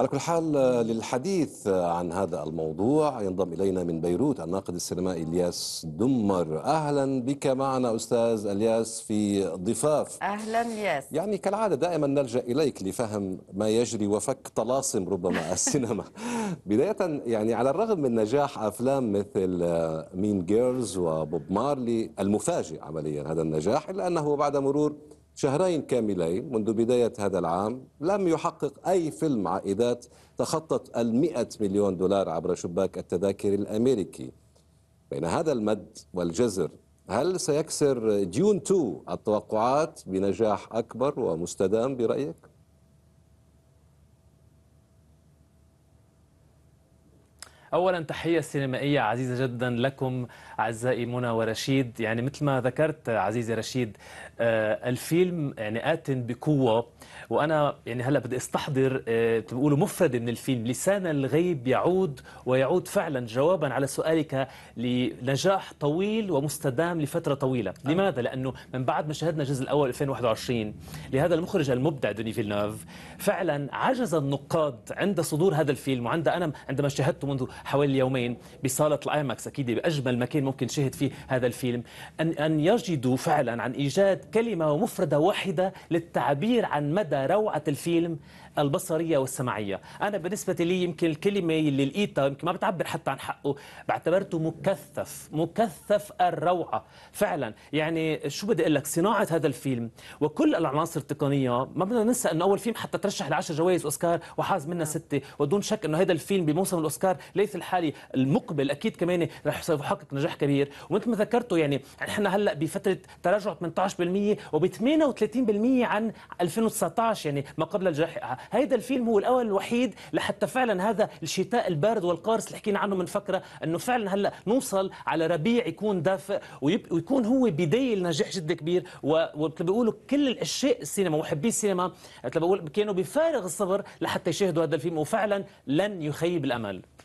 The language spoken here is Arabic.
على كل حال آه، للحديث آه، عن هذا الموضوع ينضم إلينا من بيروت الناقد السينمائي الياس دمر أهلا بك معنا أستاذ الياس في ضفاف أهلا ياس يعني كالعادة دائما نلجأ إليك لفهم ما يجري وفك طلاسم ربما السينما بداية يعني على الرغم من نجاح أفلام مثل مين آه، جيرز وبوب مارلي المفاجئ عمليا هذا النجاح إلا أنه بعد مرور شهرين كاملين منذ بداية هذا العام لم يحقق أي فيلم عائدات تخطت المئة مليون دولار عبر شباك التذاكر الأمريكي بين هذا المد والجزر هل سيكسر ديون 2 التوقعات بنجاح أكبر ومستدام برأيك؟ أولا تحية سينمائية عزيزة جدا لكم أعزائي منى ورشيد يعني مثل ما ذكرت عزيزي رشيد آه، الفيلم يعني آت بقوة وأنا يعني هلا بدي أستحضر آه، بتقولوا مفردة من الفيلم لسان الغيب يعود ويعود فعلا جوابا على سؤالك لنجاح طويل ومستدام لفترة طويلة آه. لماذا؟ لأنه من بعد ما شاهدنا الجزء الأول 2021 لهذا المخرج المبدع دوني فيلنوف فعلا عجز النقاد عند صدور هذا الفيلم وعند أنا عندما شاهدته منذ حوالي يومين بصاله الايماكس اكيد باجمل مكان ممكن شهد فيه هذا الفيلم ان ان يجدوا فعلا عن ايجاد كلمه ومفرده واحده للتعبير عن مدى روعه الفيلم البصريه والسمعيه انا بالنسبه لي يمكن الكلمه اللي لقيتها يمكن ما بتعبر حتى عن حقه بعتبرته مكثف مكثف الروعه فعلا يعني شو بدي اقول لك صناعه هذا الفيلم وكل العناصر التقنيه ما بدنا ننسى انه اول فيلم حتى ترشح لعشر جوائز اوسكار وحاز منها نعم. سته ودون شك انه هذا الفيلم بموسم الاوسكار ليس الرئيس الحالي المقبل اكيد كمان رح سوف يحقق نجاح كبير ومثل ما ذكرتوا يعني نحن هلا بفتره تراجع 18% وب 38% عن 2019 يعني ما قبل الجائحه هيدا الفيلم هو الاول الوحيد لحتى فعلا هذا الشتاء البارد والقارس اللي حكينا عنه من فكره انه فعلا هلا نوصل على ربيع يكون دافئ ويكون هو بدايه لنجاح جدا كبير ومثل بيقولوا كل الاشياء السينما ومحبي السينما مثل كانوا بفارغ الصبر لحتى يشاهدوا هذا الفيلم وفعلا لن يخيب الامل